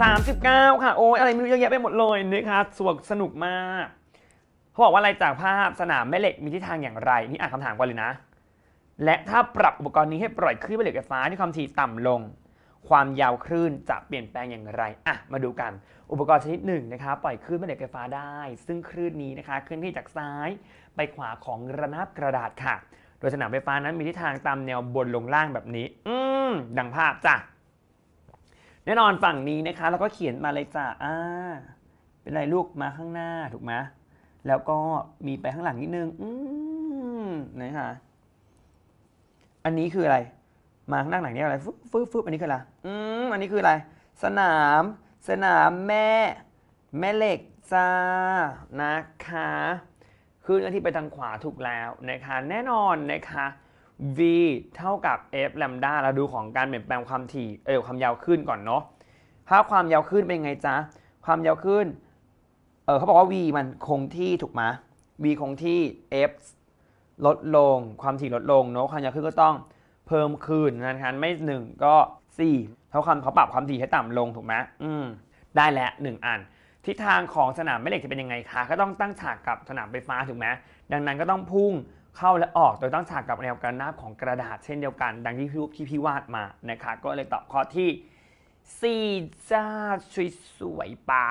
39 ค่ะโอ้ยอะไรมีรเยอะแยะไปหมดเลยนะคะสวกสนุกมากเขาบอกว่าอะไรจากภาพสนามแม่เหล็กมีทิศทางอย่างไรนี่อ่านคำถามก่อนเลยนะ และถ้าปรับอุปกรณ์นี้ให้ปล่อยคลื่นแม่เหล็กไฟฟ้าที่ความถี่ต่ำลง ความยาวคลื่นจะเปลี่ยนแปลงอย่างไรอ่ะมาดูกัน อุปกรณ์ชนิดหนึ่งนะคะปล่อยคลื่นแม่เหล็กไฟฟ้าได้ ซึ่งคลื่นนี้นะคะเคลื่อนที่จากซ้ายไปขวาของระนาบกระดาษค่ะ โดยสนามไฟฟ้านั้นมีทิศทางตามแนวบนลงล่างแบบนี้ อืมดังภาพจ้ะแน่นอนฝั่งนี้นะคะเราก็เขียนมาเลยจ้าอ่าเป็นไรลูกมาข้างหน้าถูกไหมแล้วก็มีไปข้างหลังนิดนึง อืมนะคะ อันนี้คืออะไรมาข้างหลังนี่อะไรฟึบฟึบฟึบอันนี้คืออะไรอืมอันนี้คืออะไร สนาม สนามแม่ แม่เหล็กจ้านะคะขึ้นอ้นที่ไปทางขวาถูกแล้วนะคะแน่นอนนะคะ v เท่ากับ f แลมดาเราดูของการเปลี่ยนแปลงความถี่เออความยาวขึ้นก่อนเนาะถ้าความยาวขึ้นเป็นไงจ๊ะ ความยาวขึ้นเออเขาบอกว่า v มันคงที่ถูกไหม v คงที่ f ลดลง ความถี่ลดลงเนาะความยาวขึ้นก็ต้องเพิ่มขึ้นนะครับไม่1ก็4เท่าคำเขาปรับความถี่ให้ต่ำลงถูกไหมอืมได้แล้ว1อันทิศทางของสนามแม่เหล็กจะเป็นยังไงคะ ก็ต้องตั้งฉากกับสนามไฟฟ้าถูกไหมดังนั้นก็ต้องพุ่งเข้าและออกโดยต้องฉากกับแนวกระนาบของกระดาษเช่นเดียวกัน ดังที่รูปที่พี่วาดมานะคะ ก็เลยตอบข้อที่4จ้าสวยๆปา